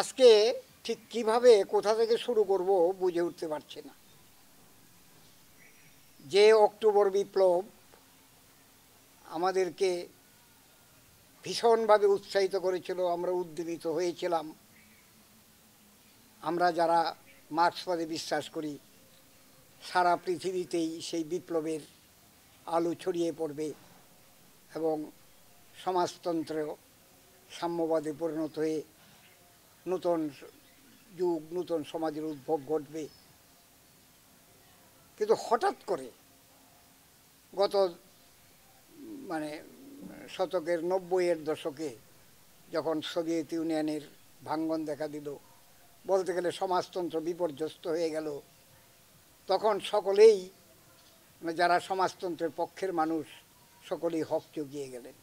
আজকে ঠিক কিভাবে কোথা থেকে শুরু করব বুঝে উঠতে পারছি না যে অক্টোবর বিপ্লব আমাদেরকে ভীষণভাবে উৎসাহিত করেছিল আমরা উদ্দীপিত হয়েছিলাম আমরা যারা মার্ক্সবাদে বিশ্বাস করি সারা পৃথিবীতেই সেই বিপ্লবের আলো ছড়িয়ে পড়বে এবং সমাজতন্ত্র সাম্যবাদে পরিণত হয়ে নূতন যুগ নূতন সমাজের উদ্ভব ঘটবে কিন্তু হঠাৎ করে গত মানে শতকের নব্বইয়ের দশকে যখন সোভিয়েত ইউনিয়নের ভাঙ্গন দেখা দিল বলতে গেলে সমাজতন্ত্র বিপর্যস্ত হয়ে গেল তখন সকলেই মানে যারা সমাজতন্ত্রের পক্ষের মানুষ সকলেই হক চুকিয়ে গেলেন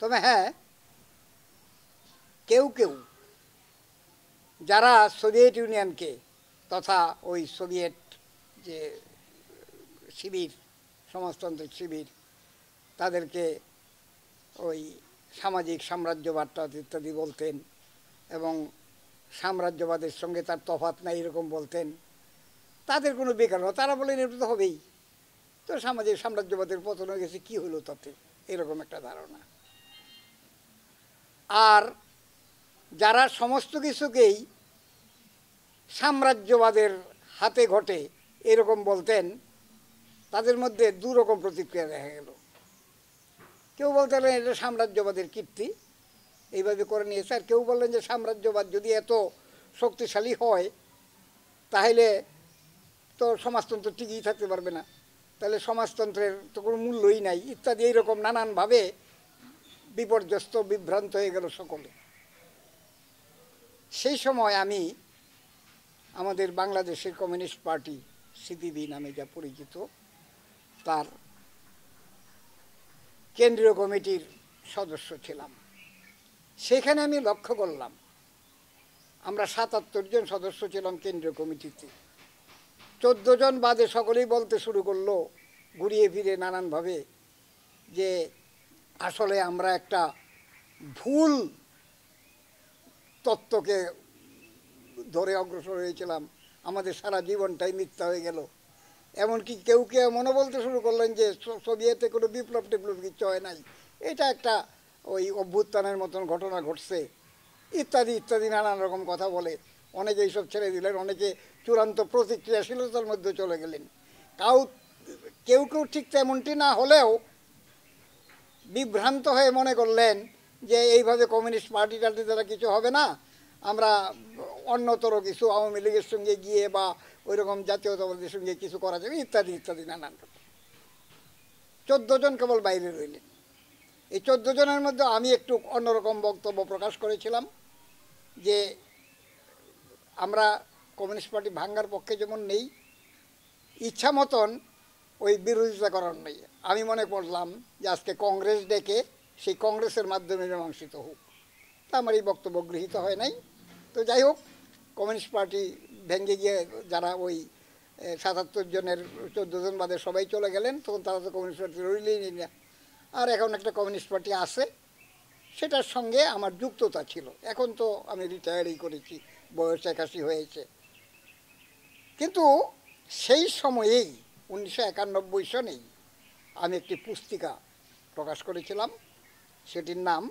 তবে হ্যাঁ কেউ কেউ যারা সোভিয়েত ইউনিয়নকে তথা ওই সোভিয়েত যে শিবির সমাজতান্ত্রিক শিবির তাদেরকে ওই সামাজিক সাম্রাজ্যবাদটা ইত্যাদি বলতেন এবং সাম্রাজ্যবাদের সঙ্গে তার তফাত নাই এরকম বলতেন তাদের কোনো বেকার নয় তারা বলেন এটা তো হবেই তো সামাজিক সাম্রাজ্যবাদের পতন হয়ে গেছে কী হলো তাতে এরকম একটা ধারণা আর যারা সমস্ত কিছুকেই সাম্রাজ্যবাদের হাতে ঘটে এরকম বলতেন তাদের মধ্যে দু রকম প্রতিক্রিয়া দেখা গেল কেউ বলতে পারেন এটা সাম্রাজ্যবাদের কীর্তি এইভাবে করে নিয়েছে আর কেউ বললেন যে সাম্রাজ্যবাদ যদি এত শক্তিশালী হয় তাহলে তো সমাজতন্ত্র ঠিকই থাকতে পারবে না তাহলে সমাজতন্ত্রের তো কোনো মূল্যই নাই ইত্যাদি এইরকম নানানভাবে বিপর্যস্ত বিভ্রান্ত হয়ে গেল সকলে সেই সময় আমি আমাদের বাংলাদেশের কমিউনিস্ট পার্টি সিদিবি নামে যা পরিচিত তার কেন্দ্রীয় কমিটির সদস্য ছিলাম সেখানে আমি লক্ষ্য করলাম আমরা সাতাত্তর জন সদস্য ছিলাম কেন্দ্রীয় কমিটিতে চোদ্দ জন বাদে সকলেই বলতে শুরু করলো ঘুরিয়ে ফিরে নানানভাবে যে আসলে আমরা একটা ভুল তত্ত্বকে ধরে অগ্রসর হয়েছিলাম আমাদের সারা জীবনটাই মিথ্যা হয়ে গেল এমনকি কেউ কেউ মনে বলতে শুরু করলেন যে সোভিয়েতে কোনো বিপ্লব টিপ্লব কিচ্ছু হয় নাই এটা একটা ওই অভ্যুত্থানের মতন ঘটনা ঘটছে ইত্যাদি ইত্যাদি নানান রকম কথা বলে অনেকে এইসব ছেড়ে দিলেন অনেকে চূড়ান্ত প্রতিক্রিয়াশীলতার মধ্যে চলে গেলেন কাউ কেউ কেউ ঠিক তেমনটি না হলেও বিভ্রান্ত হয়ে মনে করলেন যে এইভাবে কমিউনিস্ট পার্টি টার্টি দ্বারা কিছু হবে না আমরা অন্যতর কিছু আওয়ামী লীগের সঙ্গে গিয়ে বা ওই রকম জাতীয়তাবাদের সঙ্গে কিছু করা যাবে ইত্যাদি ইত্যাদি নানান চোদ্দ জন কেবল বাইরে রইলেন এই চোদ্দ জনের মধ্যে আমি একটু অন্যরকম বক্তব্য প্রকাশ করেছিলাম যে আমরা কমিউনিস্ট পার্টি ভাঙ্গার পক্ষে যেমন নেই ইচ্ছা মতন ওই বিরোধিতা করার নেই আমি মনে করলাম যে আজকে কংগ্রেস ডেকে সেই কংগ্রেসের মাধ্যমে মীমাংসিত হোক তা আমার এই বক্তব্য গৃহীত হয় নাই তো যাই হোক কমিউনিস্ট পার্টি ভেঙে গিয়ে যারা ওই সাতাত্তর জনের চোদ্দো জন বাদে সবাই চলে গেলেন তখন তারা তো কমিউনিস্ট পার্টি রইলেই না আর এখন একটা কমিউনিস্ট পার্টি আছে সেটার সঙ্গে আমার যুক্ততা ছিল এখন তো আমি রিটায়ারই করেছি বয়স একাশি হয়েছে কিন্তু সেই সময়েই উনিশশো একানব্বই সনেই আমি একটি পুস্তিকা প্রকাশ করেছিলাম সেটির নাম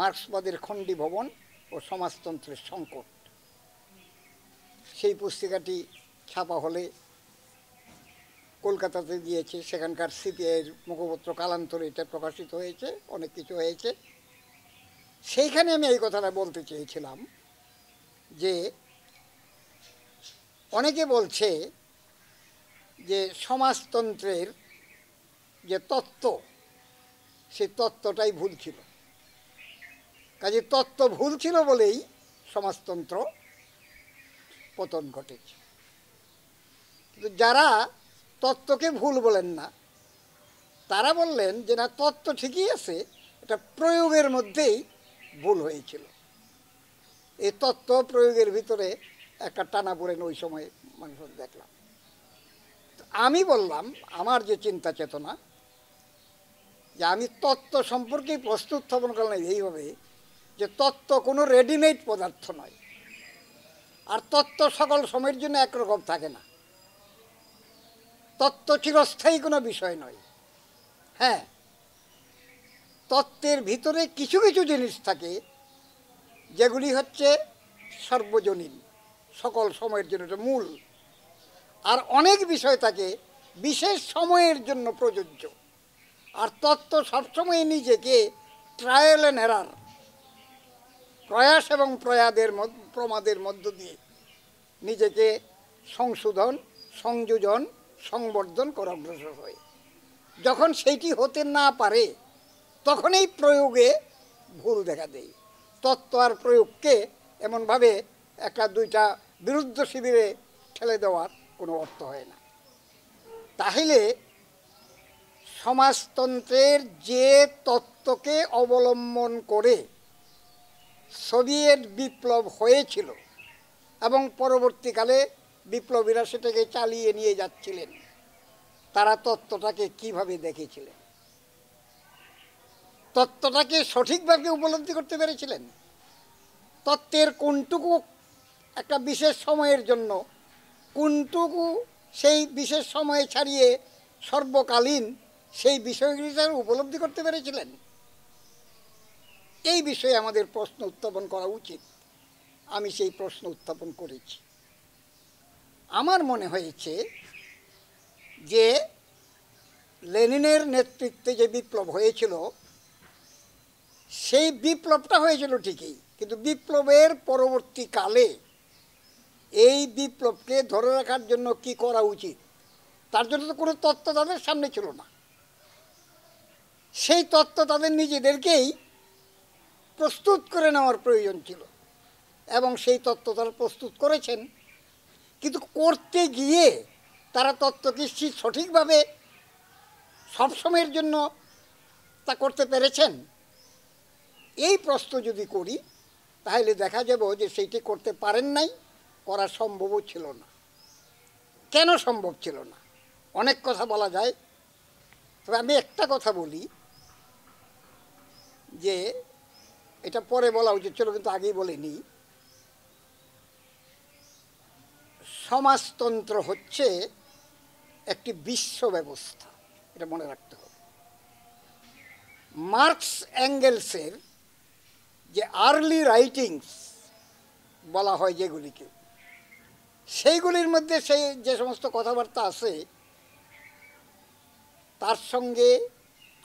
মার্ক্সবাদের খণ্ডী ভবন ও সমাজতন্ত্রের সংকট সেই পুস্তিকাটি ছাপা হলে কলকাতাতে গিয়েছে সেখানকার সিপিআইয়ের মুখপত্র কালান্তরে এটা প্রকাশিত হয়েছে অনেক কিছু হয়েছে সেইখানে আমি এই কথাটা বলতে চেয়েছিলাম যে অনেকে বলছে যে সমাজতন্ত্রের যে তত্ত্ব সেই তত্ত্বটাই ভুল ছিল কাজে তত্ত্ব ভুল ছিল বলেই সমাজতন্ত্র পতন ঘটেছে কিন্তু যারা তত্ত্বকে ভুল বলেন না তারা বললেন যে না তত্ত্ব ঠিকই আছে এটা প্রয়োগের মধ্যেই ভুল হয়েছিল এই তত্ত্ব প্রয়োগের ভিতরে একটা টানা পড়েন ওই সময় মানুষ দেখলাম আমি বললাম আমার যে চিন্তা চেতনা যে আমি তত্ত্ব সম্পর্কেই প্রস্তুত স্থাপন করলাম এইভাবে যে তত্ত্ব কোনো রেডিমেড পদার্থ নয় আর তত্ত্ব সকল সময়ের জন্য একরকম থাকে না তত্ত্ব চিরস্থায়ী কোনো বিষয় নয় হ্যাঁ তত্ত্বের ভিতরে কিছু কিছু জিনিস থাকে যেগুলি হচ্ছে সর্বজনীন সকল সময়ের জন্য মূল আর অনেক বিষয় থাকে বিশেষ সময়ের জন্য প্রযোজ্য আর তত্ত্ব সবসময় নিজেকে ট্রায়াল অ্যান্ড হেরার প্রয়াস এবং প্রয়াদের মধ্যে প্রমাদের মধ্য দিয়ে নিজেকে সংশোধন সংযোজন সংবর্ধন করা অগ্রসর হয় যখন সেইটি হতে না পারে তখন এই প্রয়োগে ভুল দেখা দেয় তত্ত্ব আর প্রয়োগকে এমনভাবে একটা দুইটা বিরুদ্ধ শিবিরে ঠেলে দেওয়ার কোনো অর্থ হয় না তাহলে সমাজতন্ত্রের যে তত্ত্বকে অবলম্বন করে সোভিয়েত বিপ্লব হয়েছিল এবং পরবর্তীকালে বিপ্লবীরা সেটাকে চালিয়ে নিয়ে যাচ্ছিলেন তারা তত্ত্বটাকে কিভাবে দেখেছিলেন তত্ত্বটাকে সঠিকভাবে উপলব্ধি করতে পেরেছিলেন তত্ত্বের কোনটুকু একটা বিশেষ সময়ের জন্য কোনটুকু সেই বিশেষ সময়ে ছাড়িয়ে সর্বকালীন সেই বিষয়গুলি তারা উপলব্ধি করতে পেরেছিলেন এই বিষয়ে আমাদের প্রশ্ন উত্থাপন করা উচিত আমি সেই প্রশ্ন উত্থাপন করেছি আমার মনে হয়েছে যে লেনিনের নেতৃত্বে যে বিপ্লব হয়েছিল সেই বিপ্লবটা হয়েছিল ঠিকই কিন্তু বিপ্লবের পরবর্তীকালে এই বিপ্লবকে ধরে রাখার জন্য কি করা উচিত তার জন্য তো কোনো তত্ত্ব তাদের সামনে ছিল না সেই তত্ত্ব তাদের নিজেদেরকেই প্রস্তুত করে নেওয়ার প্রয়োজন ছিল এবং সেই তত্ত্ব তারা প্রস্তুত করেছেন কিন্তু করতে গিয়ে তারা তত্ত্বকে সঠিকভাবে সবসময়ের জন্য তা করতে পেরেছেন এই প্রশ্ন যদি করি তাহলে দেখা যাব যে সেইটি করতে পারেন নাই করা সম্ভবও ছিল না কেন সম্ভব ছিল না অনেক কথা বলা যায় তবে আমি একটা কথা বলি যে এটা পরে বলা উচিত ছিল কিন্তু আগেই বলিনি সমাজতন্ত্র হচ্ছে একটি বিশ্ব ব্যবস্থা এটা মনে রাখতে হবে মার্কস অ্যাঙ্গেলসের যে আর্লি রাইটিংস বলা হয় যেগুলিকে সেইগুলির মধ্যে সেই যে সমস্ত কথাবার্তা আছে তার সঙ্গে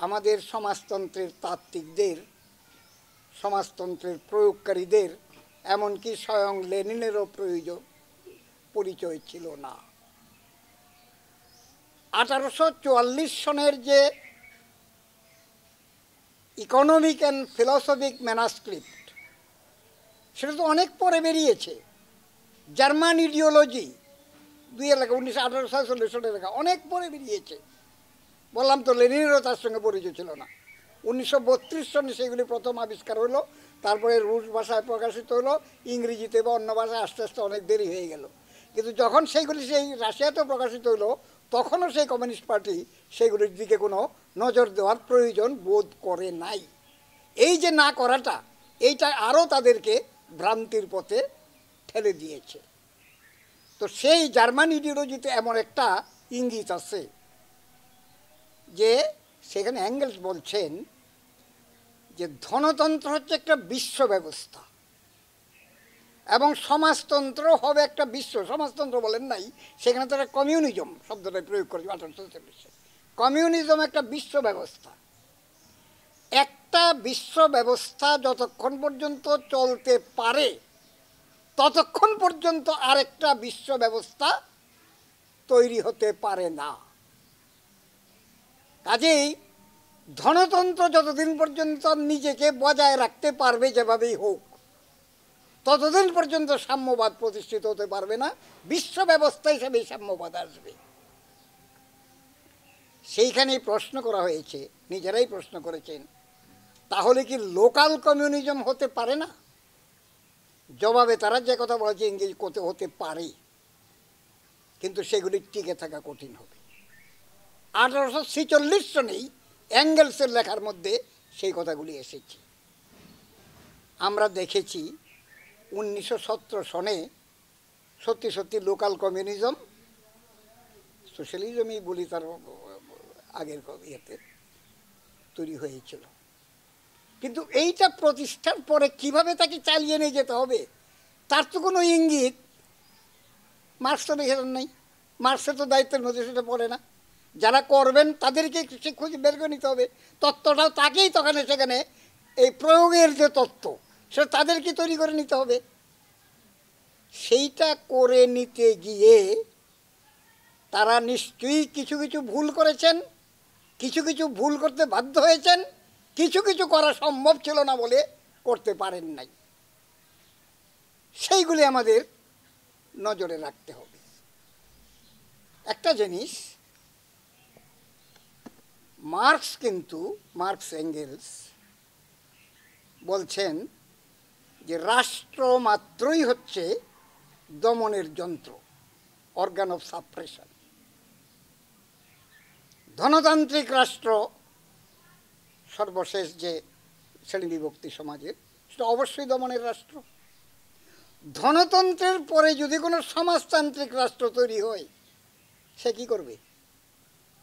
আমাদের সমাজতন্ত্রের তাত্ত্বিকদের সমাজতন্ত্রের প্রয়োগকারীদের এমনকি স্বয়ং লেনিনেরও প্রয়োজন পরিচয় ছিল না আঠারোশো চুয়াল্লিশ সনের যে ইকোনমিক অ্যান্ড ফিলসফিক ম্যানাস্ক্রিপ্ট সেটা তো অনেক পরে বেরিয়েছে জার্মান ইডিওলজি দুই এলাকা উনিশশো আঠারোশো সাতচল্লিশ সনের এলাকা অনেক পরে বেরিয়েছে বললাম তো লেনিনেরও তার সঙ্গে পরিচয় ছিল না উনিশশো সনে সেগুলি প্রথম আবিষ্কার হলো তারপরে রুশ ভাষায় প্রকাশিত হলো ইংরেজিতে বা অন্য ভাষায় আস্তে আস্তে অনেক দেরি হয়ে গেল কিন্তু যখন সেইগুলি সেই রাশিয়াতেও প্রকাশিত হলো তখনও সেই কমিউনিস্ট পার্টি সেগুলির দিকে কোনো নজর দেওয়ার প্রয়োজন বোধ করে নাই এই যে না করাটা এইটা আরও তাদেরকে ভ্রান্তির পথে ঠেলে দিয়েছে তো সেই জার্মান ইডিওলজিতে এমন একটা ইঙ্গিত আছে যে সেখানে অ্যাঙ্গেলস বলছেন যে ধনতন্ত্র হচ্ছে একটা বিশ্ব ব্যবস্থা এবং সমাজতন্ত্র হবে একটা বিশ্ব সমাজতন্ত্র বলেন নাই সেখানে তারা কমিউনিজম শব্দটা প্রয়োগ করেছে আঠারোশো চল্লিশে কমিউনিজম একটা বিশ্ব ব্যবস্থা একটা বিশ্ব ব্যবস্থা যতক্ষণ পর্যন্ত চলতে পারে ততক্ষণ পর্যন্ত আরেকটা বিশ্ব ব্যবস্থা তৈরি হতে পারে না কাজেই ধনতন্ত্র যতদিন পর্যন্ত নিজেকে বজায় রাখতে পারবে যেভাবেই হোক ততদিন পর্যন্ত সাম্যবাদ প্রতিষ্ঠিত হতে পারবে না বিশ্ব ব্যবস্থা হিসেবে সাম্যবাদ আসবে সেইখানেই প্রশ্ন করা হয়েছে নিজেরাই প্রশ্ন করেছেন তাহলে কি লোকাল কমিউনিজম হতে পারে না জবাবে তারা যে কথা বলেছে ইংরেজি করতে হতে পারে কিন্তু সেগুলি টিকে থাকা কঠিন হবে আঠারোশো ছেচল্লিশ সনেই অ্যাঙ্গেলসের লেখার মধ্যে সেই কথাগুলি এসেছে আমরা দেখেছি উনিশশো সনে সত্যি সত্যি লোকাল কমিউনিজম সোশ্যালিজমই বলি তার আগের ইয়েতে তৈরি হয়েছিল কিন্তু এইটা প্রতিষ্ঠার পরে কিভাবে তাকে চালিয়ে নিয়ে যেতে হবে তার তো কোনো ইঙ্গিত মার্কস তো লিখে নেই মার্কসের তো দায়িত্বের মধ্যে সেটা পড়ে না যারা করবেন তাদেরকে সে খুঁজে বের করে নিতে হবে তত্ত্বটাও তাকেই তখন সেখানে এই প্রয়োগের যে তত্ত্ব সে তাদেরকে তৈরি করে নিতে হবে সেইটা করে নিতে গিয়ে তারা নিশ্চয়ই কিছু কিছু ভুল করেছেন কিছু কিছু ভুল করতে বাধ্য হয়েছেন কিছু কিছু করা সম্ভব ছিল না বলে করতে পারেন নাই সেইগুলি আমাদের নজরে রাখতে হবে একটা জিনিস মার্কস কিন্তু মার্কস অ্যাঙ্গেলস বলছেন যে রাষ্ট্র মাত্রই হচ্ছে দমনের যন্ত্র অর্গান অফ সাপ্রেশন ধনতান্ত্রিক রাষ্ট্র সর্বশেষ যে শ্রেণীবিভক্তি সমাজের সেটা অবশ্যই দমনের রাষ্ট্র ধনতন্ত্রের পরে যদি কোনো সমাজতান্ত্রিক রাষ্ট্র তৈরি হয় সে কী করবে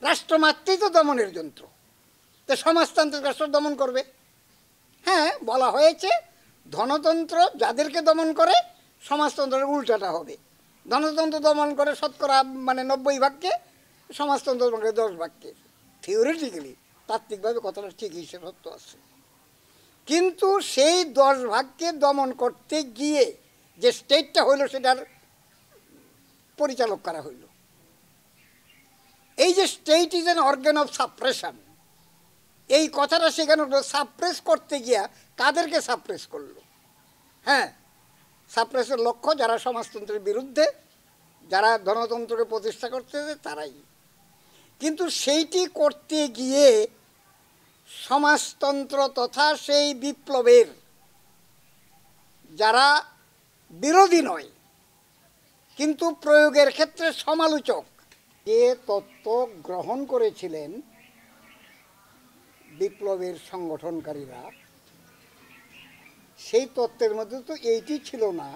রাষ্ট্রমাত্রেই তো দমনের যন্ত্র তো সমাজতান্ত্রিক রাষ্ট্র দমন করবে হ্যাঁ বলা হয়েছে ধনতন্ত্র যাদেরকে দমন করে সমাজতন্ত্রের উল্টাটা হবে ধনতন্ত্র দমন করে শতকরা মানে নব্বই ভাগকে সমাজতন্ত্র দমন করে দশ ভাগকে থিওরিটিক্যালি তাত্ত্বিকভাবে কথাটা ঠিক হিসেবে সত্য আছে কিন্তু সেই দশ ভাগকে দমন করতে গিয়ে যে স্টেটটা হইল সেটার পরিচালক করা হইল এই যে state is an organ of suppression এই কথাটা সেখানে সাপ্রেস করতে গিয়া কাদেরকে সাপ্রেস করলো হ্যাঁ সাপ্রেসের লক্ষ্য যারা সমাজতন্ত্রের বিরুদ্ধে যারা গণতন্ত্রকে প্রতিষ্ঠা করতেছে তারাই কিন্তু সেইটি করতে গিয়ে সমাজতন্ত্র তথা সেই বিপ্লবের যারা বিরোধী নয় কিন্তু প্রয়োগের ক্ষেত্রে সমালোচক যে তত্ত্ব গ্রহণ করেছিলেন বিপ্লবের সংগঠনকারীরা সেই তত্ত্বের মধ্যে তো এইটি ছিল না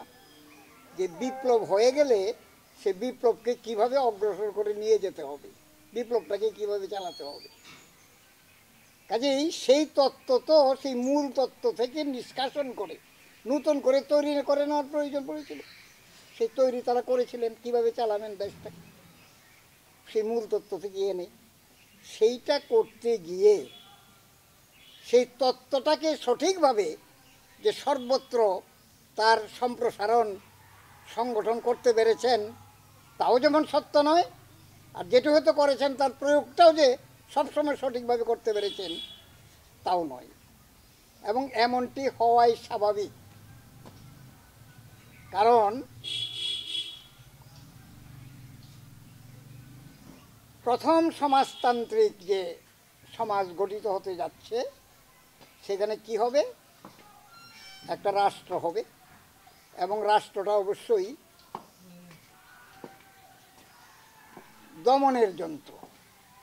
যে বিপ্লব হয়ে গেলে সে বিপ্লবকে কিভাবে অগ্রসর করে নিয়ে যেতে হবে বিপ্লবটাকে কিভাবে চালাতে হবে কাজেই সেই তত্ত্ব তো সেই মূল তত্ত্ব থেকে নিষ্কাশন করে নতুন করে তৈরি করে নেওয়ার প্রয়োজন পড়েছিল সেই তৈরি তারা করেছিলেন কিভাবে চালাবেন দেশটাকে সেই মূল তত্ত্ব থেকে এনে সেইটা করতে গিয়ে সেই তত্ত্বটাকে সঠিকভাবে যে সর্বত্র তার সম্প্রসারণ সংগঠন করতে পেরেছেন তাও যেমন সত্য নয় আর যেটু হয়তো করেছেন তার প্রয়োগটাও যে সবসময় সঠিকভাবে করতে পেরেছেন তাও নয় এবং এমনটি হওয়াই স্বাভাবিক কারণ প্রথম সমাজতান্ত্রিক যে সমাজ গঠিত হতে যাচ্ছে সেখানে কি হবে একটা রাষ্ট্র হবে এবং রাষ্ট্রটা অবশ্যই দমনের যন্ত্র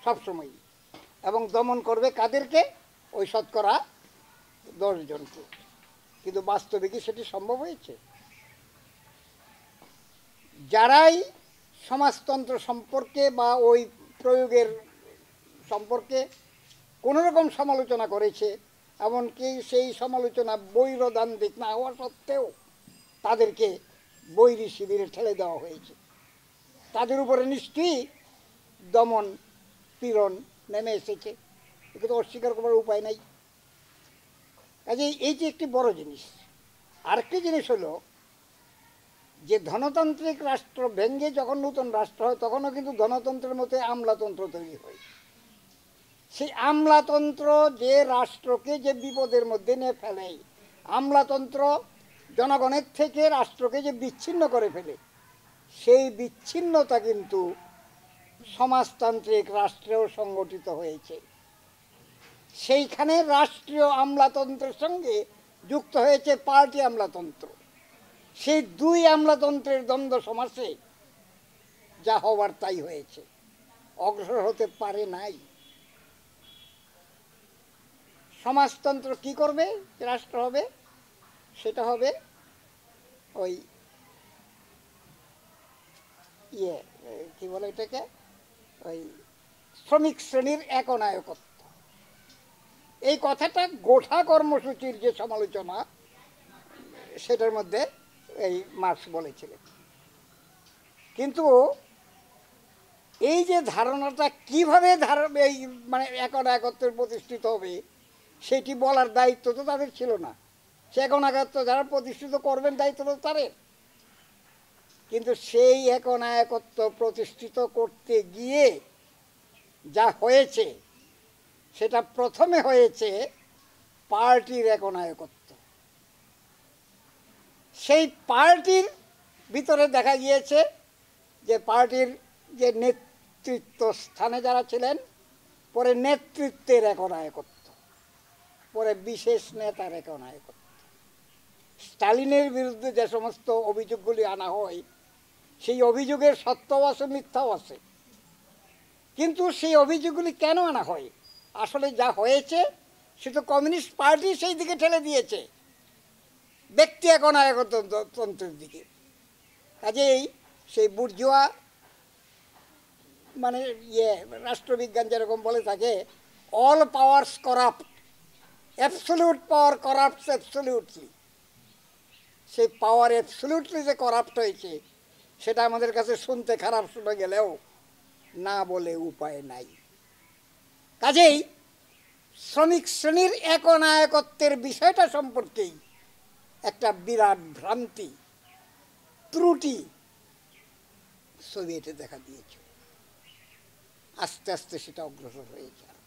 সবসময় এবং দমন করবে কাদেরকে ওই শতকরা দশজনকে কিন্তু বাস্তবে কি সেটি সম্ভব হয়েছে যারাই সমাজতন্ত্র সম্পর্কে বা ওই প্রয়োগের সম্পর্কে কোনো রকম সমালোচনা করেছে এমনকি সেই সমালোচনা বৈরদান্তিক না হওয়া সত্ত্বেও তাদেরকে বৈরি শিবিরে ঠেলে দেওয়া হয়েছে তাদের উপরে নিশ্চয়ই দমন পীড়ন নেমে এসেছে একে তো অস্বীকার করার উপায় নাই কাজে এই যে একটি বড় জিনিস আরেকটি জিনিস হলো যে ধনতান্ত্রিক রাষ্ট্র ভেঙ্গে যখন নতুন রাষ্ট্র হয় তখনও কিন্তু ধনতন্ত্রের মতে আমলাতন্ত্র তৈরি হয় সেই আমলাতন্ত্র যে রাষ্ট্রকে যে বিপদের মধ্যে নিয়ে ফেলে আমলাতন্ত্র জনগণের থেকে রাষ্ট্রকে যে বিচ্ছিন্ন করে ফেলে সেই বিচ্ছিন্নতা কিন্তু সমাজতান্ত্রিক রাষ্ট্রেও সংগঠিত হয়েছে সেইখানে রাষ্ট্রীয় আমলাতন্ত্রের সঙ্গে যুক্ত হয়েছে পার্টি আমলাতন্ত্র সেই দুই আমলাতন্ত্রের দ্বন্দ্ব সমাজে যা হওয়ার তাই হয়েছে অগ্রসর হতে পারে নাই সমাজতন্ত্র কি করবে রাষ্ট্র হবে সেটা হবে ওই ইয়ে কি বলে এটাকে ওই শ্রমিক শ্রেণীর একনায়কত্ব এই কথাটা গোঠা কর্মসূচির যে সমালোচনা সেটার মধ্যে এই মার্কস বলেছিলেন কিন্তু এই যে ধারণাটা কিভাবে ধার এই মানে একন একত্রে প্রতিষ্ঠিত হবে সেটি বলার দায়িত্ব তো তাদের ছিল না সে এখন একত্র যারা প্রতিষ্ঠিত করবেন দায়িত্ব তো তাদের কিন্তু সেই এখন একত্র প্রতিষ্ঠিত করতে গিয়ে যা হয়েছে সেটা প্রথমে হয়েছে পার্টির এখন একত্র সেই পার্টির ভিতরে দেখা গিয়েছে যে পার্টির যে নেতৃত্ব স্থানে যারা ছিলেন পরে নেতৃত্বের একনায়কত্ব পরে বিশেষ নেতার একনায়কত্ব স্টালিনের বিরুদ্ধে যে সমস্ত অভিযোগগুলি আনা হয় সেই অভিযোগের সত্যও আছে মিথ্যাও আছে কিন্তু সেই অভিযোগগুলি কেন আনা হয় আসলে যা হয়েছে সে তো কমিউনিস্ট পার্টি সেই দিকে ঠেলে দিয়েছে ব্যক্তি এখন একতন্ত্রের দিকে কাজেই সেই বুর্জুয়া মানে ইয়ে রাষ্ট্রবিজ্ঞান যেরকম বলে থাকে all powers corrupt absolute power corrupt absolutely সেই পাওয়ার অ্যাবসলিউটলি যে করাপ্ট হয়েছে সেটা আমাদের কাছে শুনতে খারাপ শোনা গেলেও না বলে উপায় নাই কাজেই শ্রমিক শ্রেণীর একনায়কত্বের বিষয়টা সম্পর্কেই একটা বিরাট ভ্রান্তি ত্রুটি সোভিয়েটে দেখা দিয়েছে আস্তে আস্তে সেটা অগ্রসর হয়ে যায়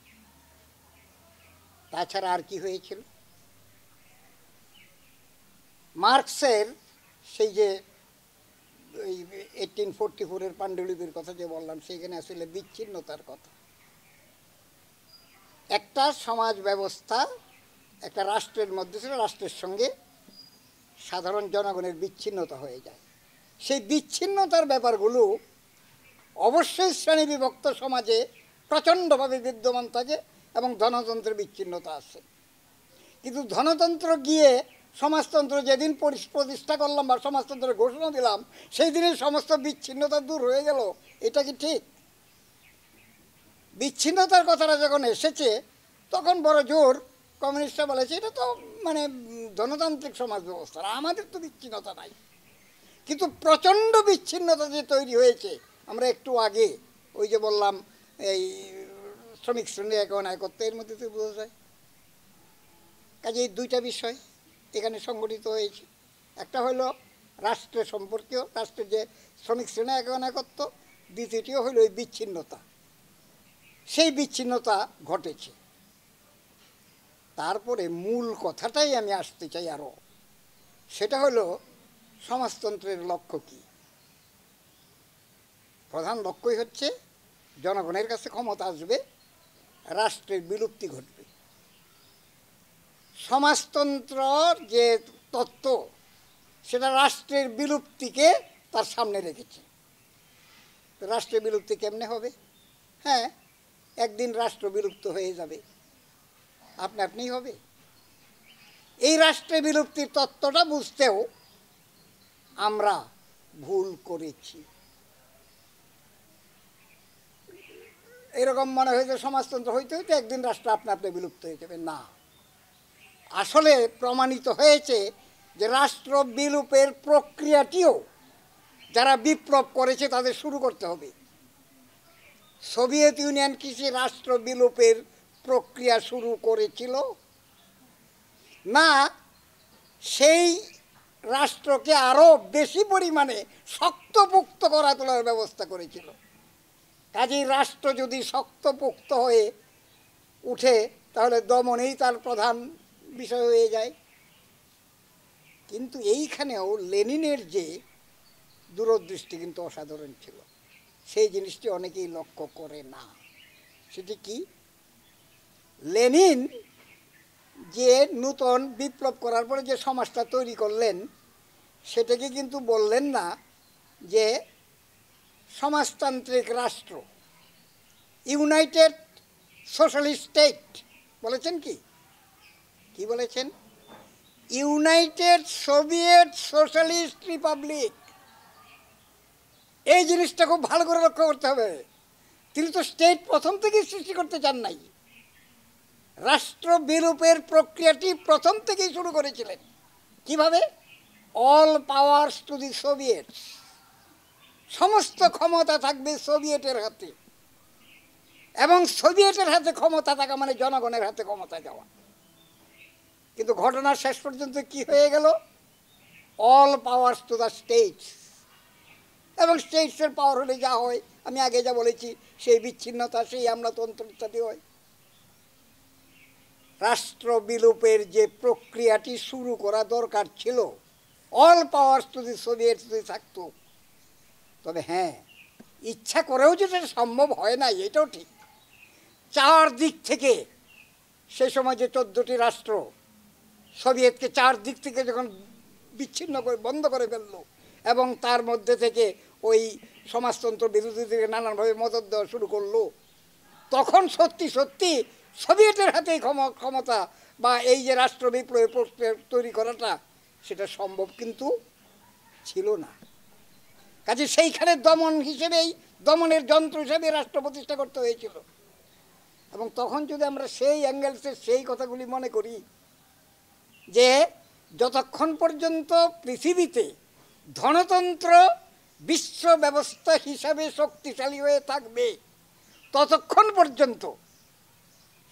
তাছাড়া আর কি হয়েছিল মার্কসের সেই যে এইটিন ফোরটি ফোরের পাণ্ডুলিপির কথা যে বললাম সেখানে আসলে বিচ্ছিন্নতার কথা একটা সমাজ ব্যবস্থা একটা রাষ্ট্রের মধ্যে ছিল রাষ্ট্রের সঙ্গে সাধারণ জনগণের বিচ্ছিন্নতা হয়ে যায় সেই বিচ্ছিন্নতার ব্যাপারগুলো অবশ্যই শ্রেণী বিভক্ত সমাজে প্রচণ্ডভাবে বিদ্যমান থাকে এবং ধনতন্ত্রের বিচ্ছিন্নতা আছে কিন্তু ধনতন্ত্র গিয়ে সমাজতন্ত্র যেদিন প্রতিষ্ঠা করলাম বা সমাজতন্ত্রের ঘোষণা দিলাম সেই দিনের সমস্ত বিচ্ছিন্নতা দূর হয়ে গেল এটা কি ঠিক বিচ্ছিন্নতার কথাটা যখন এসেছে তখন বড় জোর কমিউনিস্টরা বলেছে এটা তো মানে জনতান্ত্রিক সমাজ ব্যবস্থা আমাদের তো বিচ্ছিন্নতা নাই কিন্তু প্রচণ্ড বিচ্ছিন্নতা যে তৈরি হয়েছে আমরা একটু আগে ওই যে বললাম এই শ্রমিক শ্রেণী এক করতে এর মধ্যে তো বোঝা যায় কাজে এই দুইটা বিষয় এখানে সংগঠিত হয়েছে একটা হলো রাষ্ট্রের সম্পর্কীয় রাষ্ট্রের যে শ্রমিক শ্রেণী এক অনায়কত্ব দ্বিতীয়টিও হলো ওই বিচ্ছিন্নতা সেই বিচ্ছিন্নতা ঘটেছে তারপরে মূল কথাটাই আমি আসতে চাই আরও সেটা হলো সমাজতন্ত্রের লক্ষ্য কী প্রধান লক্ষ্যই হচ্ছে জনগণের কাছে ক্ষমতা আসবে রাষ্ট্রের বিলুপ্তি ঘটবে সমাজতন্ত্রর যে তত্ত্ব সেটা রাষ্ট্রের বিলুপ্তিকে তার সামনে রেখেছে রাষ্ট্রের বিলুপ্তি কেমনে হবে হ্যাঁ একদিন রাষ্ট্র বিলুপ্ত হয়ে যাবে আপনি আপনি হবে এই রাষ্ট্রে বিলুপ্তির তত্ত্বটা বুঝতেও আমরা ভুল করেছি এরকম মনে হয়েছে সমাজতন্ত্র হইতে হইতে একদিন রাষ্ট্র আপনা আপনি বিলুপ্ত হয়ে যাবে না আসলে প্রমাণিত হয়েছে যে রাষ্ট্র বিলুপের প্রক্রিয়াটিও যারা বিপ্লব করেছে তাদের শুরু করতে হবে সোভিয়েত ইউনিয়ন কৃষি রাষ্ট্র বিলোপের প্রক্রিয়া শুরু করেছিল না সেই রাষ্ট্রকে আরও বেশি পরিমাণে শক্তপুক্ত করা তোলার ব্যবস্থা করেছিল কাজেই রাষ্ট্র যদি শক্তপুক্ত হয়ে উঠে তাহলে দমনেই তার প্রধান বিষয় হয়ে যায় কিন্তু এইখানেও লেনিনের যে দূরদৃষ্টি কিন্তু অসাধারণ ছিল সেই জিনিসটি অনেকেই লক্ষ্য করে না সেটি কি লেনিন যে নূতন বিপ্লব করার পরে যে সমাজটা তৈরি করলেন সেটাকে কিন্তু বললেন না যে সমাজতান্ত্রিক রাষ্ট্র ইউনাইটেড সোশ্যালিস্ট স্টেট বলেছেন কি কি বলেছেন ইউনাইটেড সোভিয়েট সোশ্যালিস্ট রিপাবলিক এই জিনিসটা খুব ভালো করে লক্ষ্য করতে হবে তিনি তো স্টেট প্রথম থেকেই সৃষ্টি করতে চান নাই রাষ্ট্র বিরূপের প্রক্রিয়াটি প্রথম থেকেই শুরু করেছিলেন কিভাবে all powers to the Soviet সমস্ত ক্ষমতা থাকবে সোভিয়েটের হাতে এবং সোভিয়েটের হাতে ক্ষমতা থাকা মানে জনগণের হাতে ক্ষমতা যাওয়া কিন্তু ঘটনার শেষ পর্যন্ত কি হয়ে গেল all powers to the states এবং স্টেটসের পাওয়ার হলে যা হয় আমি আগে যা বলেছি সেই বিচ্ছিন্নতা সেই আমরা তন্ত্র ইত্যাদি হয় রাষ্ট্র বিলোপের যে প্রক্রিয়াটি শুরু করা দরকার ছিল অল পাওয়ার যদি সোভিয়েট যদি থাকত তবে হ্যাঁ ইচ্ছা করেও যে সেটা সম্ভব হয় না এটাও ঠিক চার দিক থেকে সে সময় যে চোদ্দটি রাষ্ট্র সোভিয়েতকে চার দিক থেকে যখন বিচ্ছিন্ন করে বন্ধ করে ফেলল এবং তার মধ্যে থেকে ওই সমাজতন্ত্র বিরোধী থেকে নানানভাবে মদত দেওয়া শুরু করলো তখন সত্যি সত্যি সোভিয়েতের হাতে ক্ষমতা বা এই যে রাষ্ট্র বিপ্লবী তৈরি করাটা সেটা সম্ভব কিন্তু ছিল না কাজে সেইখানে দমন হিসেবেই দমনের যন্ত্র হিসেবে রাষ্ট্র প্রতিষ্ঠা করতে হয়েছিল এবং তখন যদি আমরা সেই অ্যাঙ্গেলসের সেই কথাগুলি মনে করি যে যতক্ষণ পর্যন্ত পৃথিবীতে ধনতন্ত্র বিশ্ব ব্যবস্থা হিসাবে শক্তিশালী হয়ে থাকবে ততক্ষণ পর্যন্ত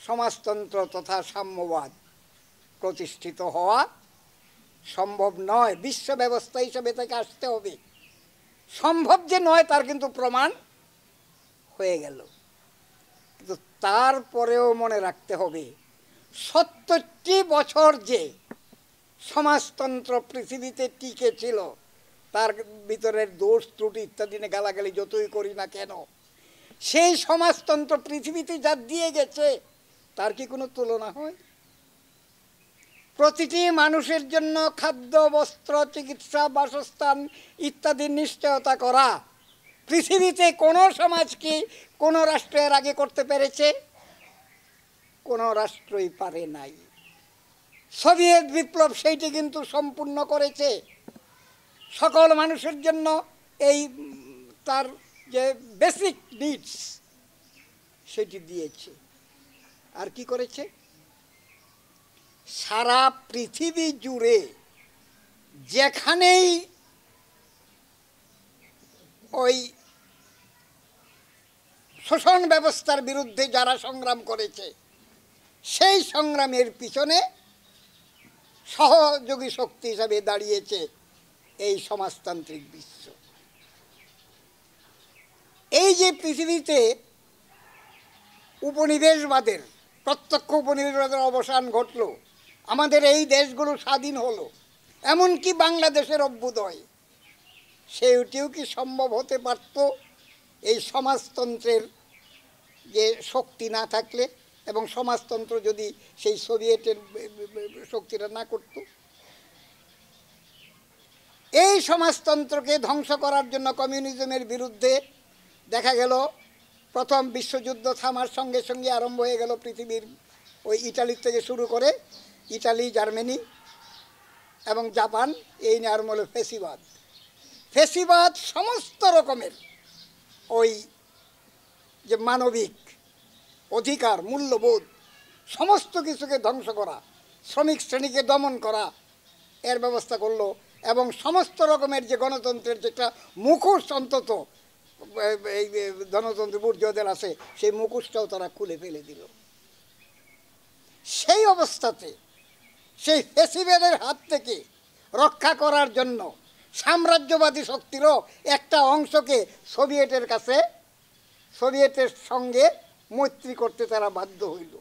সমাজতন্ত্র তথা সাম্যবাদ প্রতিষ্ঠিত হওয়া সম্ভব নয় বিশ্ব ব্যবস্থা হিসেবে তাকে আসতে হবে সম্ভব যে নয় তার কিন্তু প্রমাণ হয়ে গেল কিন্তু তারপরেও মনে রাখতে হবে সত্তরটি বছর যে সমাজতন্ত্র পৃথিবীতে টিকে ছিল তার ভিতরের দোষ ত্রুটি ইত্যাদি গালাগালি যতই করি না কেন সেই সমাজতন্ত্র পৃথিবীতে যা দিয়ে গেছে তার কি কোনো তুলনা হয় প্রতিটি মানুষের জন্য খাদ্য বস্ত্র চিকিৎসা বাসস্থান ইত্যাদি নিশ্চয়তা করা পৃথিবীতে কোনো সমাজ কি কোনো রাষ্ট্রের আগে করতে পেরেছে কোনো রাষ্ট্রই পারে নাই সোভিয়েত বিপ্লব সেইটি কিন্তু সম্পূর্ণ করেছে সকল মানুষের জন্য এই তার যে বেসিক নিডস সেটি দিয়েছে আর কি করেছে সারা পৃথিবী জুড়ে যেখানেই ওই শোষণ ব্যবস্থার বিরুদ্ধে যারা সংগ্রাম করেছে সেই সংগ্রামের পিছনে সহযোগী শক্তি হিসাবে দাঁড়িয়েছে এই সমাজতান্ত্রিক বিশ্ব এই যে পৃথিবীতে উপনিবেশবাদের প্রত্যক্ষ উপনিবেশবাদের অবসান ঘটল আমাদের এই দেশগুলো স্বাধীন হলো এমনকি বাংলাদেশের অভ্যুদয় সেইটিও কি সম্ভব হতে পারত এই সমাজতন্ত্রের যে শক্তি না থাকলে এবং সমাজতন্ত্র যদি সেই সোভিয়েটের শক্তিটা না করত এই সমাজতন্ত্রকে ধ্বংস করার জন্য কমিউনিজমের বিরুদ্ধে দেখা গেল প্রথম বিশ্বযুদ্ধ থামার সঙ্গে সঙ্গে আরম্ভ হয়ে গেল পৃথিবীর ওই ইটালির থেকে শুরু করে ইটালি জার্মানি এবং জাপান এই নিয়ে আরম্ভ ফেসিবাদ ফেসিবাদ সমস্ত রকমের ওই যে মানবিক অধিকার মূল্যবোধ সমস্ত কিছুকে ধ্বংস করা শ্রমিক শ্রেণীকে দমন করা এর ব্যবস্থা করলো এবং সমস্ত রকমের যে গণতন্ত্রের যেটা মুখোশ অন্তত ধনতন্ত্র গণতন্ত্র আছে সেই মুকুশটাও তারা খুলে ফেলে দিল সেই অবস্থাতে সেই ফেসিবেলের হাত থেকে রক্ষা করার জন্য সাম্রাজ্যবাদী শক্তিরও একটা অংশকে সোভিয়েটের কাছে সোভিয়েটের সঙ্গে মৈত্রী করতে তারা বাধ্য হইল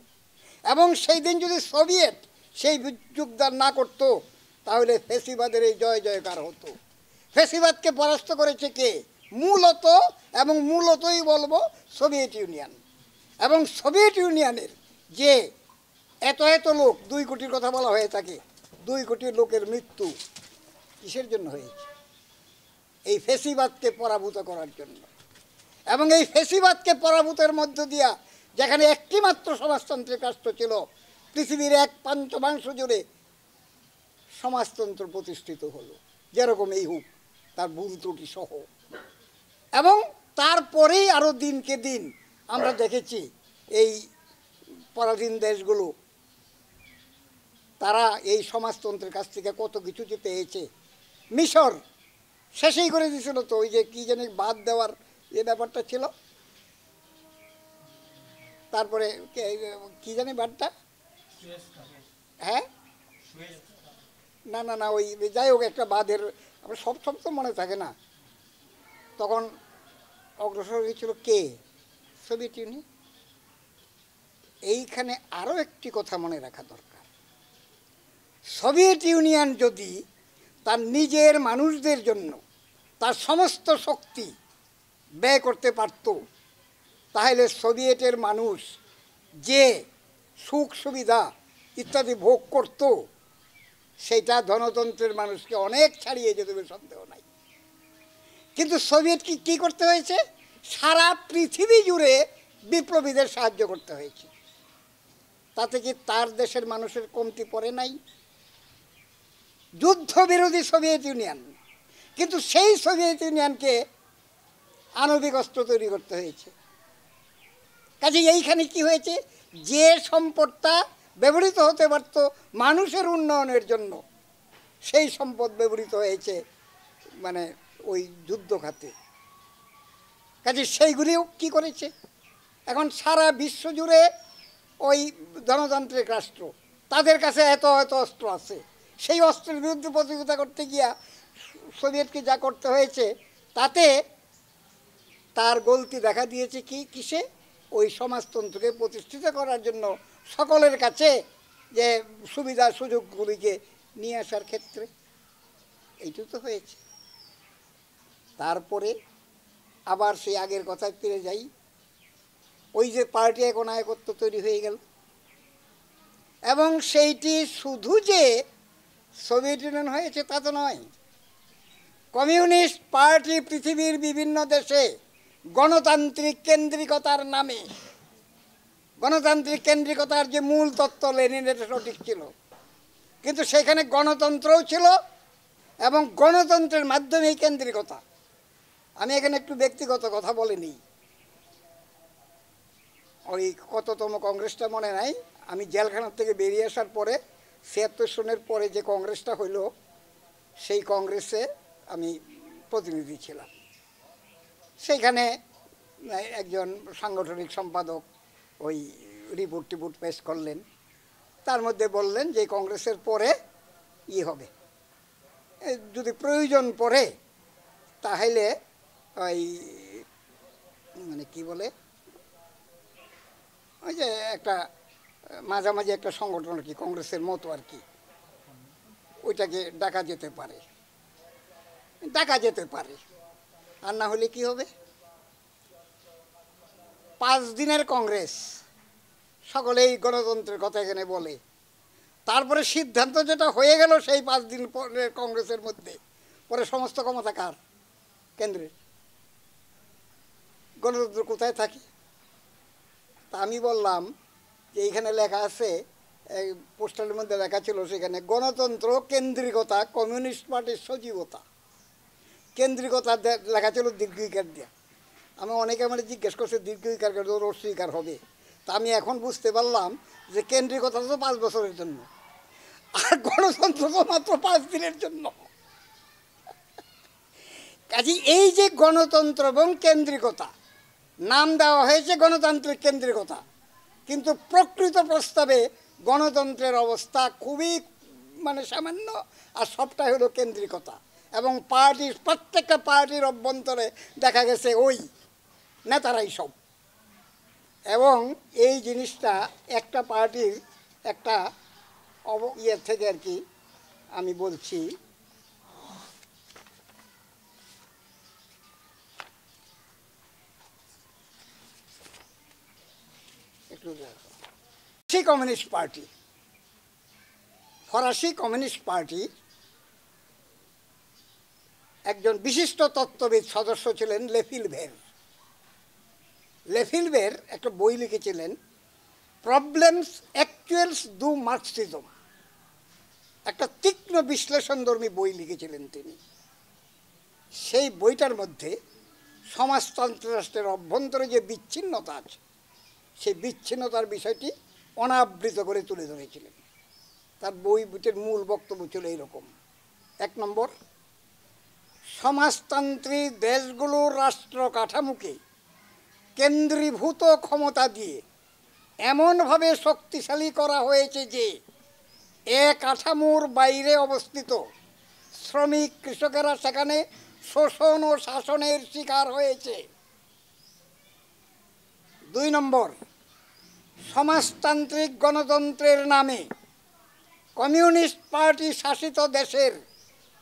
এবং সেই দিন যদি সোভিয়েট সেই যোগদান না করত তাহলে ফেসিবাদের এই জয় জয়কার হতো ফেসিবাদকে পরাস্ত করেছে কে মূলত এবং মূলতই বলবো সোভিয়েত ইউনিয়ন এবং সোভিয়েত ইউনিয়নের যে এত এত লোক দুই কোটির কথা বলা হয়ে থাকে দুই কোটি লোকের মৃত্যু কিসের জন্য হয়েছে এই ফেসিবাদকে পরাভূত করার জন্য এবং এই ফেসিবাদকে পরাভূতের মধ্য দিয়া যেখানে একটি মাত্র সমাজতন্ত্রের রাষ্ট্র ছিল পৃথিবীর এক পাঞ্চমাংশ জুড়ে সমাজতন্ত্র প্রতিষ্ঠিত হলো যেরকম এই হুক তার ভুল ত্রুটি সহ এবং তারপরেই আরও দিনকে দিন আমরা দেখেছি এই পরাধীন দেশগুলো তারা এই সমাজতন্ত্রের কাছ থেকে কত কিছু যে পেয়েছে মিশর শেষেই করে দিয়েছিল তো ওই যে কী জানি বাদ দেওয়ার যে ব্যাপারটা ছিল তারপরে কী জানি বাদটা হ্যাঁ না না না ওই যাই হোক একটা বাঁধের সব সব তো মনে থাকে না তখন অগ্রসর হয়েছিল কে সোভিয়েত ইউনিয়ন এইখানে আরও একটি কথা মনে রাখা দরকার সোভিয়েত ইউনিয়ন যদি তার নিজের মানুষদের জন্য তার সমস্ত শক্তি ব্যয় করতে পারত তাহলে সোভিয়েটের মানুষ যে সুখ সুবিধা ইত্যাদি ভোগ করত সেটা ধনতন্ত্রের মানুষকে অনেক ছাড়িয়ে যেতে সন্দেহ নাই কিন্তু সোভিয়েটকে কি করতে হয়েছে সারা পৃথিবী জুড়ে বিপ্লবীদের সাহায্য করতে হয়েছে তাতে কি তার দেশের মানুষের কমতি পড়ে নাই যুদ্ধ বিরোধী সোভিয়েত ইউনিয়ন কিন্তু সেই সোভিয়েত ইউনিয়নকে আণবিক অস্ত্র তৈরি করতে হয়েছে কাজে এইখানে কি হয়েছে যে সম্পদটা ব্যবহৃত হতে পারত মানুষের উন্নয়নের জন্য সেই সম্পদ ব্যবহৃত হয়েছে মানে ওই যুদ্ধ খাতে কাজে সেইগুলিও কি করেছে এখন সারা বিশ্ব জুড়ে ওই গণতান্ত্রিক রাষ্ট্র তাদের কাছে এত এত অস্ত্র আছে সেই অস্ত্রের বিরুদ্ধে প্রতিযোগিতা করতে গিয়া সোভিয়েতকে যা করতে হয়েছে তাতে তার গলতি দেখা দিয়েছে কি কিসে ওই সমাজতন্ত্রকে প্রতিষ্ঠিত করার জন্য সকলের কাছে যে সুবিধা সুযোগগুলিকে নিয়ে আসার ক্ষেত্রে এইটু তো হয়েছে তারপরে আবার সেই আগের কথায় ফিরে যাই ওই যে পার্টি এক অনায়কত্ব তৈরি হয়ে গেল এবং সেইটি শুধু যে সোভিয়েত ইউনিয়ন হয়েছে তা তো নয় কমিউনিস্ট পার্টি পৃথিবীর বিভিন্ন দেশে গণতান্ত্রিক কেন্দ্রিকতার নামে গণতান্ত্রিক কেন্দ্রিকতার যে মূল তত্ত্ব লেনিনের সঠিক ছিল কিন্তু সেখানে গণতন্ত্রও ছিল এবং গণতন্ত্রের মাধ্যমেই কেন্দ্রিকতা আমি এখানে একটু ব্যক্তিগত কথা বলিনি ওই কততম কংগ্রেসটা মনে নাই আমি জেলখানার থেকে বেরিয়ে আসার পরে ছিয়াত্তর সনের পরে যে কংগ্রেসটা হইল সেই কংগ্রেসে আমি প্রতিনিধি ছিলাম সেইখানে একজন সাংগঠনিক সম্পাদক ওই রিপোর্ট টিপোর্ট পেশ করলেন তার মধ্যে বললেন যে কংগ্রেসের পরে ই হবে যদি প্রয়োজন পড়ে তাহলে ওই মানে কি বলে ওই যে একটা মাঝামাঝি একটা সংগঠন আর কি কংগ্রেসের মতো আর কি ওইটাকে ডাকা যেতে পারে ডাকা যেতে পারে আর না হলে কি হবে পাঁচ দিনের কংগ্রেস সকলেই গণতন্ত্রের কথা এখানে বলে তারপরে সিদ্ধান্ত যেটা হয়ে গেল সেই পাঁচ দিন কংগ্রেসের মধ্যে পরে সমস্ত ক্ষমতা কার কেন্দ্রের গণতন্ত্র কোথায় থাকে তা আমি বললাম যে এইখানে লেখা আছে পোস্টারের মধ্যে লেখা ছিল সেখানে গণতন্ত্র কেন্দ্রিকতা কমিউনিস্ট পার্টির সজীবতা কেন্দ্রিকতা লেখা ছিল দীর্ঘিকার দিয়া আমি অনেকে আমার জিজ্ঞেস করছে দীর্ঘিকার অস্বীকার হবে তা আমি এখন বুঝতে পারলাম যে কেন্দ্রিকতা তো পাঁচ বছরের জন্য আর গণতন্ত্র তো মাত্র পাঁচ দিনের জন্য কাজে এই যে গণতন্ত্র এবং কেন্দ্রিকতা নাম দেওয়া হয়েছে গণতান্ত্রিক কেন্দ্রিকতা কিন্তু প্রকৃত প্রস্তাবে গণতন্ত্রের অবস্থা খুবই মানে সামান্য আর সবটাই হলো কেন্দ্রিকতা এবং পার্টির প্রত্যেকটা পার্টির অভ্যন্তরে দেখা গেছে ওই নেতারাই সব এবং এই জিনিসটা একটা পার্টির একটা ইয়ে থেকে আর কি আমি বলছি ফরাসি কমিউনিস্ট পার্টি ফরাসি কমিউনিস্ট পার্টি একজন বিশিষ্ট তত্ত্ববিদ সদস্য ছিলেন লেফিলভের লেফিলভের একটা বই লিখেছিলেন প্রবলেমস অ্যাকচুয়ালস দু মার্কসিজম একটা তীক্ষ্ণ বিশ্লেষণধর্মী বই লিখেছিলেন তিনি সেই বইটার মধ্যে সমাজতন্ত্র রাষ্ট্রের অভ্যন্তরে যে বিচ্ছিন্নতা আছে সেই বিচ্ছিন্নতার বিষয়টি অনাবৃত করে তুলে ধরেছিলেন তার বই বুটের মূল বক্তব্য ছিল এইরকম এক নম্বর সমাজতান্ত্রিক দেশগুলোর রাষ্ট্র কাঠামোকে কেন্দ্রীভূত ক্ষমতা দিয়ে এমনভাবে শক্তিশালী করা হয়েছে যে এ কাঠামোর বাইরে অবস্থিত শ্রমিক কৃষকেরা সেখানে শোষণ ও শাসনের শিকার হয়েছে দুই নম্বর সমাজতান্ত্রিক গণতন্ত্রের নামে কমিউনিস্ট পার্টি শাসিত দেশের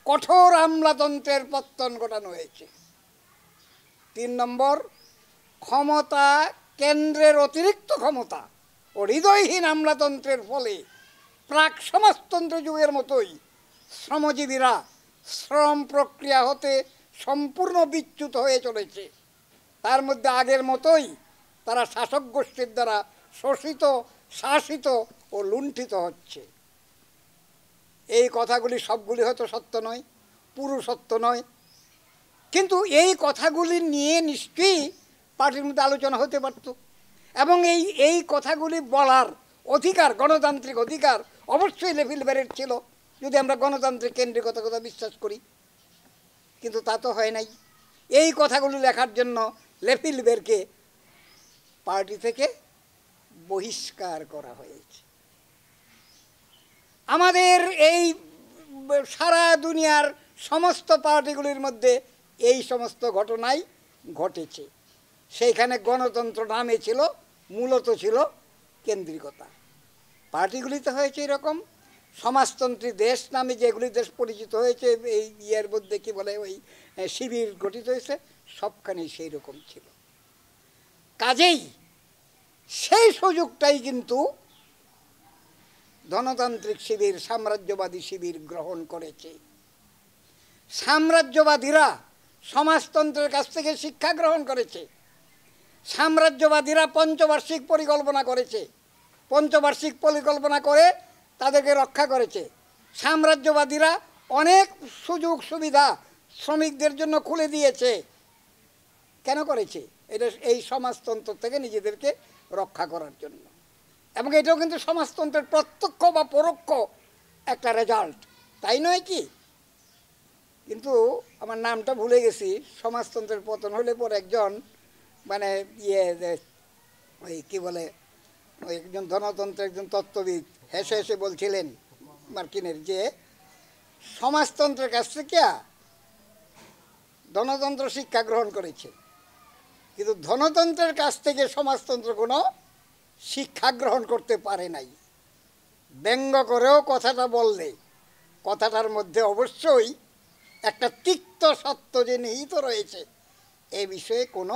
কঠোর আমলাতন্ত্রের পত্তন ঘটানো হয়েছে তিন নম্বর ক্ষমতা কেন্দ্রের অতিরিক্ত ক্ষমতা ও হৃদয়হীন আমলাতন্ত্রের ফলে প্রাক সমাজতন্ত্র যুগের মতোই শ্রমজীবীরা শ্রম প্রক্রিয়া হতে সম্পূর্ণ বিচ্যুত হয়ে চলেছে তার মধ্যে আগের মতোই তারা শাসক গোষ্ঠীর দ্বারা শোষিত শাসিত ও লুণ্ঠিত হচ্ছে এই কথাগুলি সবগুলি হয়তো সত্য নয় পুরো সত্য নয় কিন্তু এই কথাগুলি নিয়ে নিশ্চয়ই পার্টির মধ্যে আলোচনা হতে পারত এবং এই এই কথাগুলি বলার অধিকার গণতান্ত্রিক অধিকার অবশ্যই লেভিল ব্যারেট ছিল যদি আমরা গণতান্ত্রিক কেন্দ্রিকতা কথা বিশ্বাস করি কিন্তু তা তো হয় নাই এই কথাগুলি লেখার জন্য লেফিল বেরকে পার্টি থেকে বহিষ্কার করা হয়েছে আমাদের এই সারা দুনিয়ার সমস্ত পার্টিগুলির মধ্যে এই সমস্ত ঘটনাই ঘটেছে সেইখানে গণতন্ত্র নামে ছিল মূলত ছিল কেন্দ্রিকতা পার্টিগুলিতে হয়েছে এরকম সমাজতন্ত্রী দেশ নামে যেগুলি দেশ পরিচিত হয়েছে এই ইয়ের মধ্যে কি বলে ওই শিবির গঠিত হয়েছে সবখানেই সেই রকম ছিল কাজেই সুযোগটাই কিন্তু ধনতান্ত্রিক শিবির সাম্রাজ্যবাদী শিবির গ্রহণ করেছে সাম্রাজ্যবাদীরা সমাজতন্ত্রের কাছ থেকে শিক্ষা গ্রহণ করেছে সাম্রাজ্যবাদীরা পঞ্চবার্ষিক পরিকল্পনা করেছে পঞ্চবার্ষিক পরিকল্পনা করে তাদেরকে রক্ষা করেছে সাম্রাজ্যবাদীরা অনেক সুযোগ সুবিধা শ্রমিকদের জন্য খুলে দিয়েছে কেন করেছে এটা এই সমাজতন্ত্র থেকে নিজেদেরকে রক্ষা করার জন্য এবং এটাও কিন্তু সমাজতন্ত্রের প্রত্যক্ষ বা পরোক্ষ একটা রেজাল্ট তাই নয় কি কিন্তু আমার নামটা ভুলে গেছি সমাজতন্ত্রের পতন হলে পর একজন মানে ইয়ে ওই কী বলে ওই একজন ধনতন্ত্রের একজন তত্ত্ববিদ হেসে হেসে বলছিলেন মার্কিনের যে সমাজতন্ত্রের কাছ থেকে ধনতন্ত্র শিক্ষা গ্রহণ করেছে কিন্তু ধনতন্ত্রের কাছ থেকে সমাজতন্ত্র কোনো শিক্ষা গ্রহণ করতে পারে নাই ব্যঙ্গ করেও কথাটা বললে কথাটার মধ্যে অবশ্যই একটা তিক্ত সত্য যে নিহিত রয়েছে এ বিষয়ে কোনো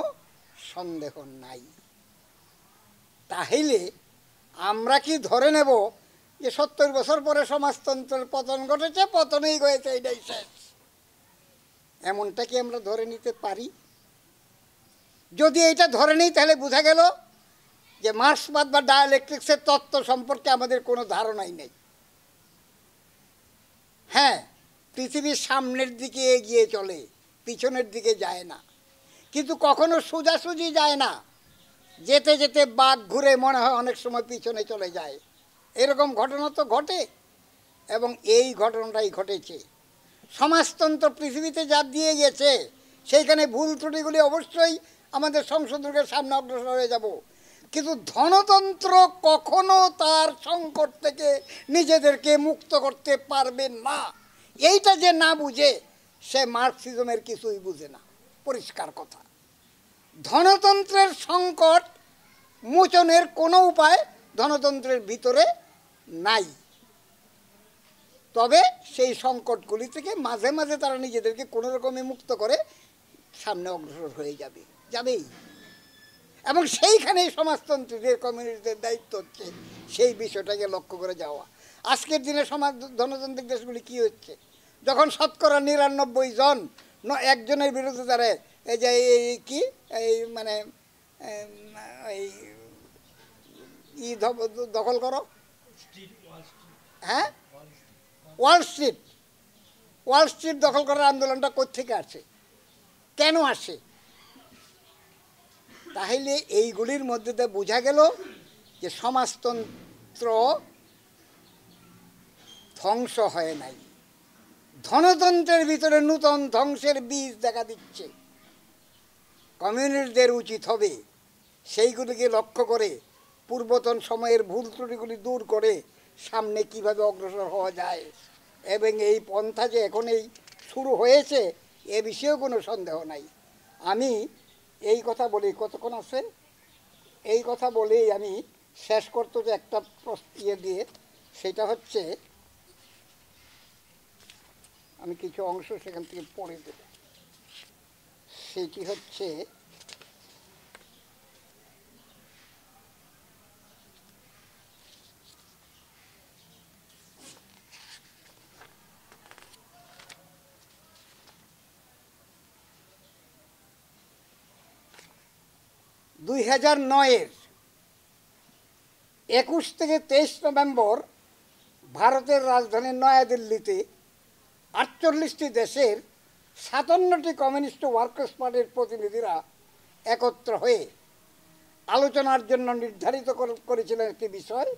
সন্দেহ নাই তাহলে আমরা কি ধরে নেব যে সত্তর বছর পরে সমাজতন্ত্রের পতন ঘটেছে পতনেই হয়েছে এটাই শেষ এমনটা কি আমরা ধরে নিতে পারি যদি এটা ধরে নিই তাহলে বোঝা গেল যে মার্সবাদ বা ডায়ালেকট্রিক্সের তত্ত্ব সম্পর্কে আমাদের কোনো ধারণাই নেই হ্যাঁ পৃথিবীর সামনের দিকে এগিয়ে চলে পিছনের দিকে যায় না কিন্তু কখনো সোজাসুজি যায় না যেতে যেতে বাঘ ঘুরে মনে হয় অনেক সময় পিছনে চলে যায় এরকম ঘটনা তো ঘটে এবং এই ঘটনাটাই ঘটেছে সমাজতন্ত্র পৃথিবীতে যা দিয়ে গেছে সেইখানে ভুল ত্রুটিগুলি অবশ্যই আমাদের সংসদকে সামনে অগ্রসর হয়ে যাব কিন্তু ধনতন্ত্র কখনো তার সংকট থেকে নিজেদেরকে মুক্ত করতে পারবে না এইটা যে না বুঝে সে মার্কসিজমের কিছুই বুঝে না পরিষ্কার কথা ধনতন্ত্রের সংকট মোচনের কোনো উপায় ধনতন্ত্রের ভিতরে নাই তবে সেই সংকটগুলি থেকে মাঝে মাঝে তারা নিজেদেরকে কোনো রকমে মুক্ত করে সামনে অগ্রসর হয়ে যাবে যাবেই এবং সেইখানে সমাজতন্ত্রী যে কমিউনিটির দায়িত্ব হচ্ছে সেই বিষয়টাকে লক্ষ্য করে যাওয়া আজকের দিনে সমাজ ধনতান্ত্রিক দেশগুলি কি হচ্ছে যখন শতকরা নিরানব্বই জন একজনের বিরুদ্ধে তারা এই যে এই কি এই মানে এই ই দখল করো হ্যাঁ ওয়াল স্ট্রিট ওয়াল স্ট্রিট দখল করার আন্দোলনটা কোথেকে আসে কেন আসে তাহলে এইগুলির মধ্যে বোঝা গেল যে সমাজতন্ত্র ধ্বংস হয় নাই ধনতন্ত্রের ভিতরে নূতন ধ্বংসের বীজ দেখা দিচ্ছে কমিউনিস্টদের উচিত হবে সেইগুলিকে লক্ষ্য করে পূর্বতন সময়ের ভুল ত্রুটিগুলি দূর করে সামনে কিভাবে অগ্রসর হওয়া যায় এবং এই পন্থা যে এখন এই শুরু হয়েছে এ বিষয়েও কোনো সন্দেহ নাই আমি এই কথা বলেই কতক্ষণ আছে এই কথা বলেই আমি শেষ করতে যে একটা ইয়ে দিয়ে সেটা হচ্ছে আমি কিছু অংশ সেখান থেকে পড়ে দেব সেটি হচ্ছে দুই হাজার নয়ের একুশ থেকে তেইশ নভেম্বর ভারতের রাজধানী নয়াদিল্লিতে আটচল্লিশটি দেশের সাতান্নটি কমিউনিস্ট ওয়ার্কার্স পার্টির প্রতিনিধিরা একত্র হয়ে আলোচনার জন্য নির্ধারিত করেছিলেন একটি বিষয়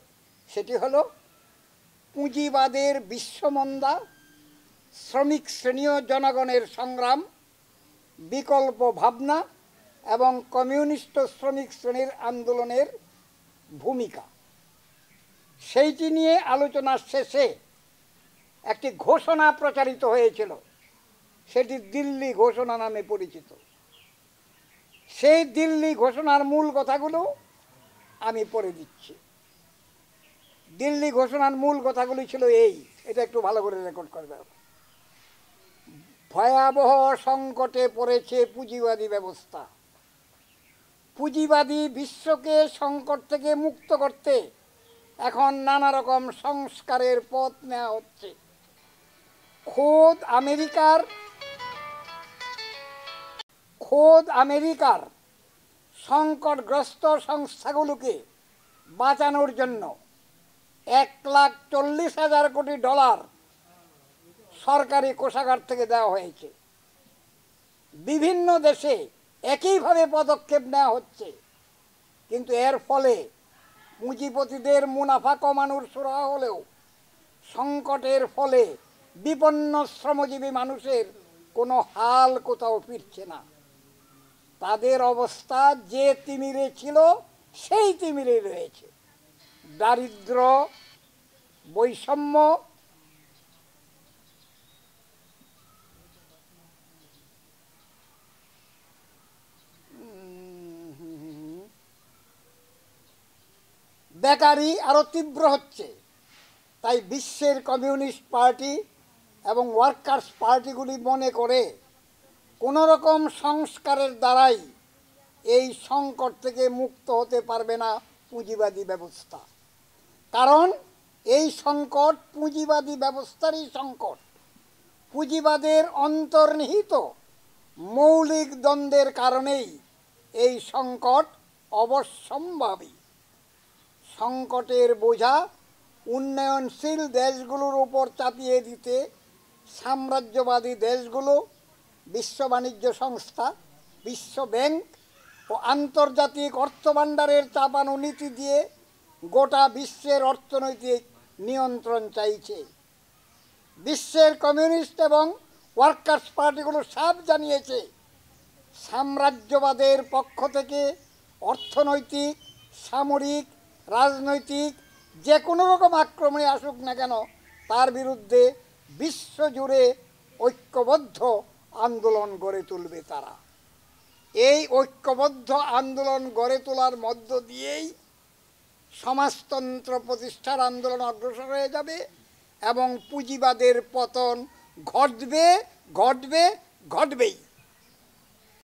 সেটি হল পুঁজিবাদের বিশ্বমন্দা শ্রমিক শ্রেণীয় জনগণের সংগ্রাম বিকল্প ভাবনা এবং কমিউনিস্ট শ্রমিক শ্রেণীর আন্দোলনের ভূমিকা সেইটি নিয়ে আলোচনা শেষে একটি ঘোষণা প্রচারিত হয়েছিল সেটি দিল্লি ঘোষণা নামে পরিচিত সেই দিল্লি ঘোষণার মূল কথাগুলো আমি পড়ে দিচ্ছি দিল্লি ঘোষণার মূল কথাগুলি ছিল এই এটা একটু ভালো করে রেকর্ড করবে ভয়াবহ সংকটে পড়েছে পুঁজিবাদী ব্যবস্থা পুঁজিবাদী বিশ্বকে সংকট থেকে মুক্ত করতে এখন নানা রকম সংস্কারের পথ নেওয়া হচ্ছে খোদ আমেরিকার খোদ আমেরিকার সংকটগ্রস্ত সংস্থাগুলোকে বাঁচানোর জন্য এক লাখ চল্লিশ হাজার কোটি ডলার সরকারি কোষাগার থেকে দেওয়া হয়েছে বিভিন্ন দেশে একইভাবে পদক্ষেপ নেওয়া হচ্ছে কিন্তু এর ফলে পুঁজিপতিদের মুনাফা কমানোর সুরা হলেও সংকটের ফলে বিপন্ন শ্রমজীবী মানুষের কোনো হাল কোথাও ফিরছে না তাদের অবস্থা যে তিমিরে ছিল সেই তিমিরে রয়েছে দারিদ্র বৈষম্য বেকারি আরও তীব্র হচ্ছে তাই বিশ্বের কমিউনিস্ট পার্টি এবং ওয়ার্কার্স পার্টিগুলি মনে করে কোনো রকম সংস্কারের দ্বারাই এই সংকট থেকে মুক্ত হতে পারবে না পুঁজিবাদী ব্যবস্থা কারণ এই সংকট পুঁজিবাদী ব্যবস্থারই সংকট পুঁজিবাদের অন্তর্নিহিত মৌলিক দ্বন্দ্বের কারণেই এই সংকট অবশ্যম্ভাবী সংকটের বোঝা উন্নয়নশীল দেশগুলোর ওপর চাপিয়ে দিতে সাম্রাজ্যবাদী দেশগুলো বিশ্ব বাণিজ্য সংস্থা বিশ্ব ব্যাংক ও আন্তর্জাতিক অর্থভাণ্ডারের চাপানো নীতি দিয়ে গোটা বিশ্বের অর্থনৈতিক নিয়ন্ত্রণ চাইছে বিশ্বের কমিউনিস্ট এবং ওয়ার্কার্স পার্টিগুলো সাপ জানিয়েছে সাম্রাজ্যবাদের পক্ষ থেকে অর্থনৈতিক সামরিক রাজনৈতিক যে কোনো রকম আক্রমণে আসুক না কেন তার বিরুদ্ধে বিশ্বজুড়ে ঐক্যবদ্ধ আন্দোলন গড়ে তুলবে তারা এই ঐক্যবদ্ধ আন্দোলন গড়ে তোলার মধ্য দিয়েই সমাজতন্ত্র প্রতিষ্ঠার আন্দোলন অগ্রসর হয়ে যাবে এবং পুঁজিবাদের পতন ঘটবে ঘটবে ঘটবেই